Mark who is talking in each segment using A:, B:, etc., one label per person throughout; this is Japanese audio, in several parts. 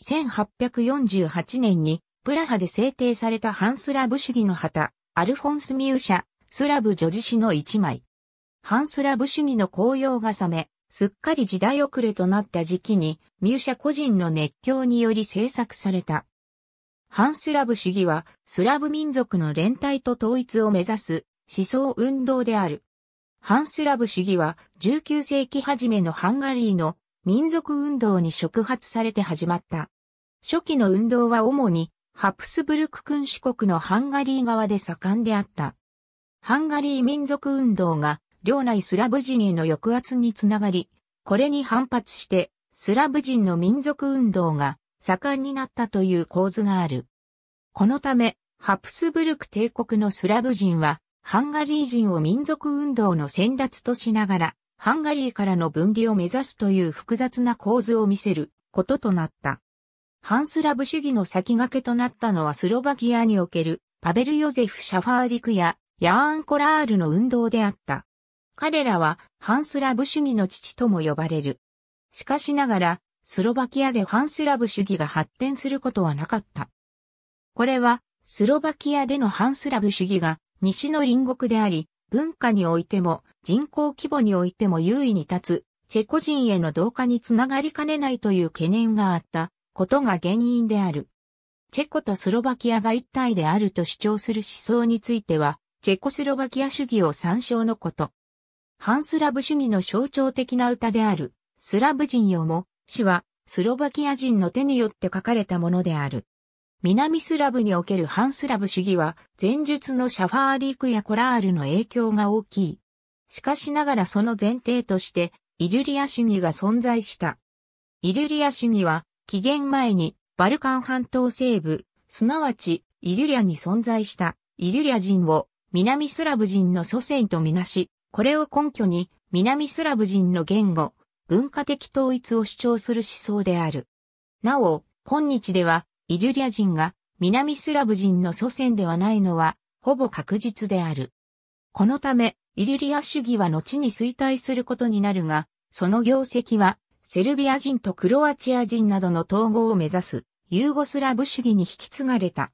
A: 1848年にプラハで制定されたハンスラブ主義の旗、アルフォンス・ミューシャ、スラブ女子詩の一枚。ハンスラブ主義の紅葉が冷め、すっかり時代遅れとなった時期に、ミューシャ個人の熱狂により制作された。ハンスラブ主義は、スラブ民族の連帯と統一を目指す思想運動である。ハンスラブ主義は、19世紀初めのハンガリーの民族運動に触発されて始まった。初期の運動は主にハプスブルク君主国のハンガリー側で盛んであった。ハンガリー民族運動が領内スラブ人への抑圧につながり、これに反発してスラブ人の民族運動が盛んになったという構図がある。このため、ハプスブルク帝国のスラブ人はハンガリー人を民族運動の先達としながら、ハンガリーからの分離を目指すという複雑な構図を見せることとなった。ハンスラブ主義の先駆けとなったのはスロバキアにおけるパベル・ヨゼフ・シャファーリクやヤーン・コラールの運動であった。彼らはハンスラブ主義の父とも呼ばれる。しかしながら、スロバキアでハンスラブ主義が発展することはなかった。これは、スロバキアでのハンスラブ主義が西の隣国であり、文化においても人口規模においても優位に立つ、チェコ人への同化につながりかねないという懸念があったことが原因である。チェコとスロバキアが一体であると主張する思想については、チェコスロバキア主義を参照のこと。ハンスラブ主義の象徴的な歌である、スラブ人よも、詩は、スロバキア人の手によって書かれたものである。南スラブにおける反スラブ主義は、前述のシャファーリークやコラールの影響が大きい。しかしながらその前提として、イルリア主義が存在した。イルリア主義は、紀元前に、バルカン半島西部、すなわち、イルリアに存在した、イルリア人を、南スラブ人の祖先とみなし、これを根拠に、南スラブ人の言語、文化的統一を主張する思想である。なお、今日では、イリュリア人が南スラブ人の祖先ではないのは、ほぼ確実である。このため、イリュリア主義は後に衰退することになるが、その業績は、セルビア人とクロアチア人などの統合を目指す、ユーゴスラブ主義に引き継がれた。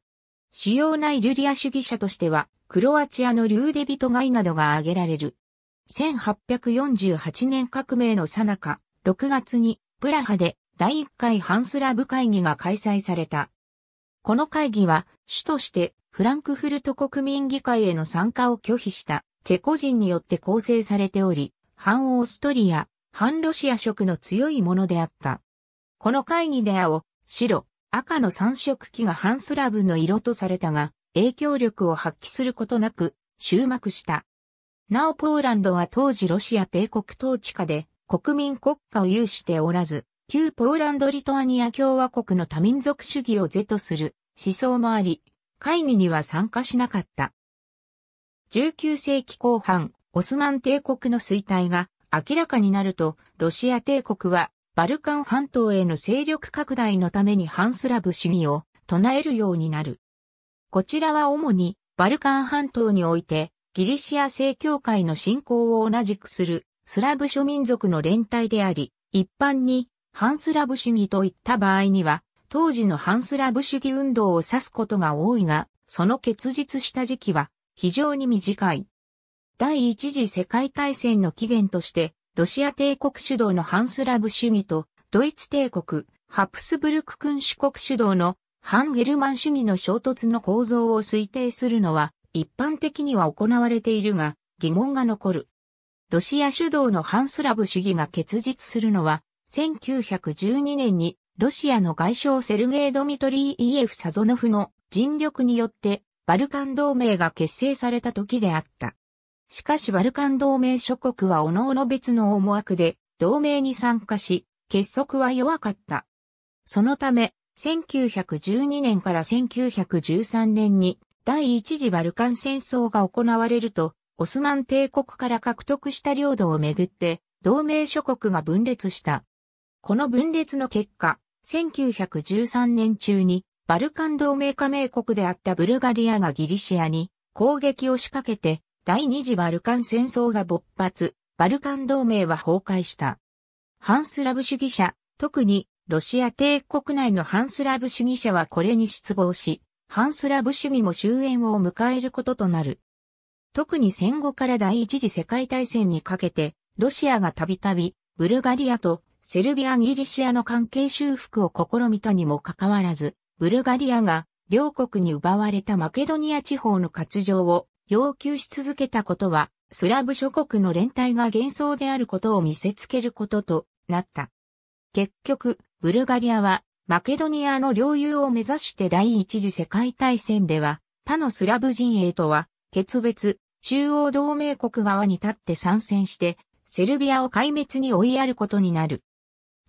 A: 主要なイリュリア主義者としては、クロアチアのリューデビトガイなどが挙げられる。1848年革命の最中、6月にプラハで第1回ハンスラブ会議が開催された。この会議は、主としてフランクフルト国民議会への参加を拒否したチェコ人によって構成されており、反オーストリア、反ロシア色の強いものであった。この会議で青、白、赤の三色機がハンスラブの色とされたが、影響力を発揮することなく、終幕した。なおポーランドは当時ロシア帝国統治下で国民国家を有しておらず、旧ポーランド・リトアニア共和国の多民族主義を是とする思想もあり、会議には参加しなかった。19世紀後半、オスマン帝国の衰退が明らかになると、ロシア帝国はバルカン半島への勢力拡大のために反スラブ主義を唱えるようになる。こちらは主にバルカン半島においてギリシア正教会の信仰を同じくするスラブ諸民族の連帯であり、一般にハンスラブ主義といった場合には、当時のハンスラブ主義運動を指すことが多いが、その結実した時期は非常に短い。第一次世界大戦の起源として、ロシア帝国主導のハンスラブ主義と、ドイツ帝国、ハプスブルク君主国主導のハンゲルマン主義の衝突の構造を推定するのは、一般的には行われているが、疑問が残る。ロシア主導のハンスラブ主義が結実するのは、1912年にロシアの外相セルゲイ・ドミトリー・イエフ・サゾノフの尽力によってバルカン同盟が結成された時であった。しかしバルカン同盟諸国は各々別の思惑で同盟に参加し、結束は弱かった。そのため、1912年から1913年に第一次バルカン戦争が行われると、オスマン帝国から獲得した領土をめぐって、同盟諸国が分裂した。この分裂の結果、1913年中にバルカン同盟加盟国であったブルガリアがギリシアに攻撃を仕掛けて第二次バルカン戦争が勃発、バルカン同盟は崩壊した。ハンスラブ主義者、特にロシア帝国内のハンスラブ主義者はこれに失望し、ハンスラブ主義も終焉を迎えることとなる。特に戦後から第一次世界大戦にかけて、ロシアがたびたびブルガリアとセルビア・ギリシアの関係修復を試みたにもかかわらず、ブルガリアが両国に奪われたマケドニア地方の割譲を要求し続けたことは、スラブ諸国の連帯が幻想であることを見せつけることとなった。結局、ブルガリアはマケドニアの領有を目指して第一次世界大戦では、他のスラブ陣営とは、決別、中央同盟国側に立って参戦して、セルビアを壊滅に追いやることになる。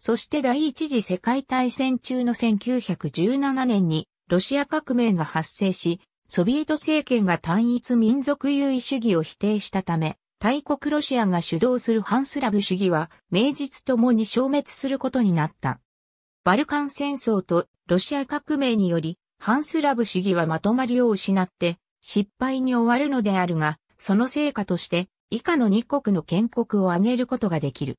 A: そして第一次世界大戦中の1917年にロシア革命が発生し、ソビエト政権が単一民族優位主義を否定したため、大国ロシアが主導するハンスラブ主義は名実ともに消滅することになった。バルカン戦争とロシア革命により、ハンスラブ主義はまとまりを失って失敗に終わるのであるが、その成果として以下の2国の建国を挙げることができる。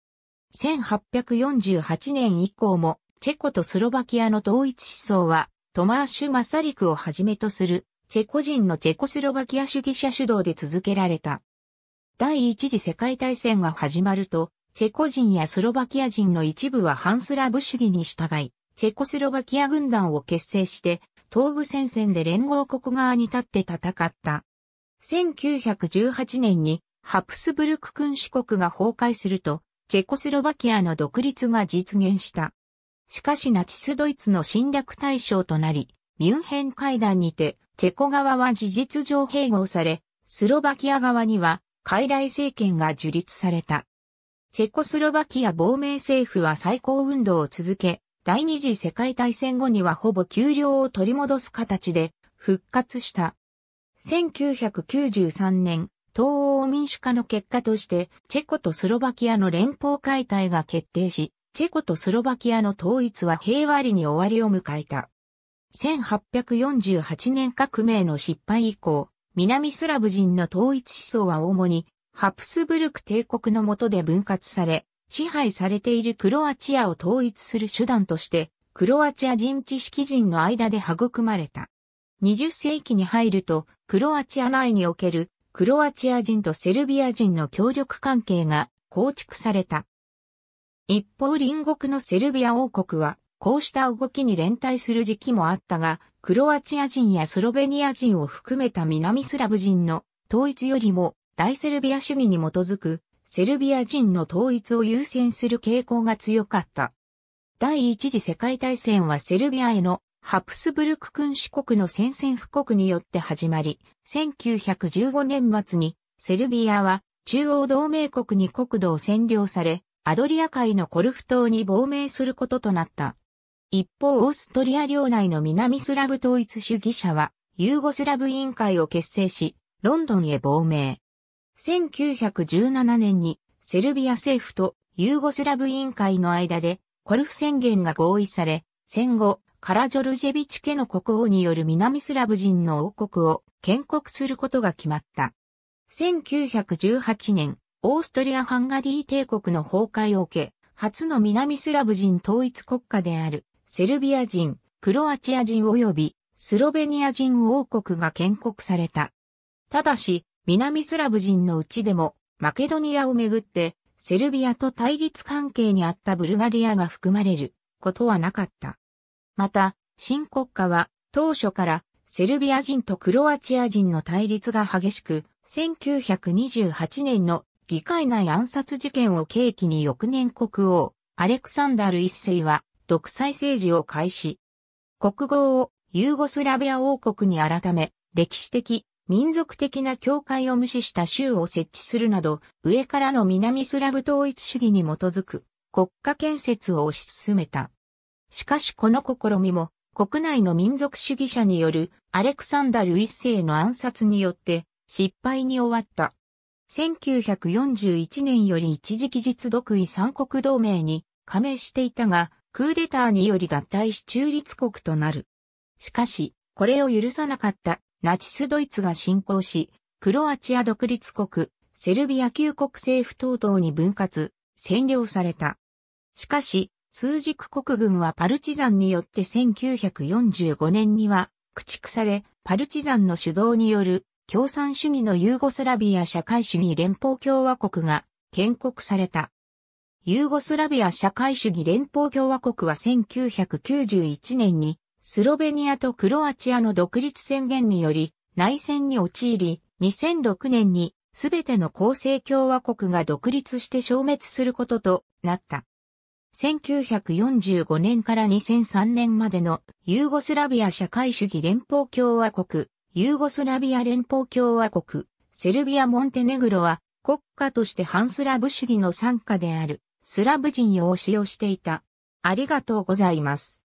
A: 1848年以降も、チェコとスロバキアの統一思想は、トマーシュ・マサリクをはじめとする、チェコ人のチェコスロバキア主義者主導で続けられた。第一次世界大戦が始まると、チェコ人やスロバキア人の一部はハンスラブ主義に従い、チェコスロバキア軍団を結成して、東部戦線で連合国側に立って戦った。1918年にハプスブルク君主国が崩壊すると、チェコスロバキアの独立が実現した。しかしナチスドイツの侵略対象となり、ミュンヘン会談にて、チェコ側は事実上併合され、スロバキア側には、傀儡政権が樹立された。チェコスロバキア亡命政府は再興運動を続け、第二次世界大戦後にはほぼ給料を取り戻す形で復活した。1993年、東欧民主化の結果として、チェコとスロバキアの連邦解体が決定し、チェコとスロバキアの統一は平和裏に終わりを迎えた。1848年革命の失敗以降、南スラブ人の統一思想は主に、ハプスブルク帝国の下で分割され、支配されているクロアチアを統一する手段として、クロアチア人知識人の間で育まれた。20世紀に入ると、クロアチア内におけるクロアチア人とセルビア人の協力関係が構築された。一方隣国のセルビア王国は、こうした動きに連帯する時期もあったが、クロアチア人やスロベニア人を含めた南スラブ人の統一よりも大セルビア主義に基づくセルビア人の統一を優先する傾向が強かった。第一次世界大戦はセルビアへのハプスブルク君主国の宣戦布告によって始まり、1915年末にセルビアは中央同盟国に国土を占領され、アドリア海のコルフ島に亡命することとなった。一方、オーストリア領内の南スラブ統一主義者は、ユーゴスラブ委員会を結成し、ロンドンへ亡命。1917年に、セルビア政府とユーゴスラブ委員会の間で、コルフ宣言が合意され、戦後、カラジョルジェビチ家の国王による南スラブ人の王国を建国することが決まった。1918年、オーストリア・ハンガリー帝国の崩壊を受け、初の南スラブ人統一国家である、セルビア人、クロアチア人及び、スロベニア人王国が建国された。ただし、南スラブ人のうちでも、マケドニアをめぐって、セルビアと対立関係にあったブルガリアが含まれることはなかった。また、新国家は当初からセルビア人とクロアチア人の対立が激しく、1928年の議会内暗殺事件を契機に翌年国王、アレクサンダル一世は独裁政治を開始。国号をユーゴスラビア王国に改め、歴史的、民族的な境界を無視した州を設置するなど、上からの南スラブ統一主義に基づく国家建設を推し進めた。しかしこの試みも、国内の民族主義者によるアレクサンダル一世の暗殺によって失敗に終わった。1941年より一時期実独位三国同盟に加盟していたが、クーデターにより脱退し中立国となる。しかし、これを許さなかったナチスドイツが侵攻し、クロアチア独立国、セルビア旧国政府等々に分割、占領された。しかし、枢軸国軍はパルチザンによって1945年には駆逐され、パルチザンの主導による共産主義のユーゴスラビア社会主義連邦共和国が建国された。ユーゴスラビア社会主義連邦共和国は1991年にスロベニアとクロアチアの独立宣言により内戦に陥り、2006年にすべての構成共和国が独立して消滅することとなった。1945年から2003年までのユーゴスラビア社会主義連邦共和国、ユーゴスラビア連邦共和国、セルビア・モンテネグロは国家としてハンスラブ主義の参加であるスラブ人を使用していた。ありがとうございます。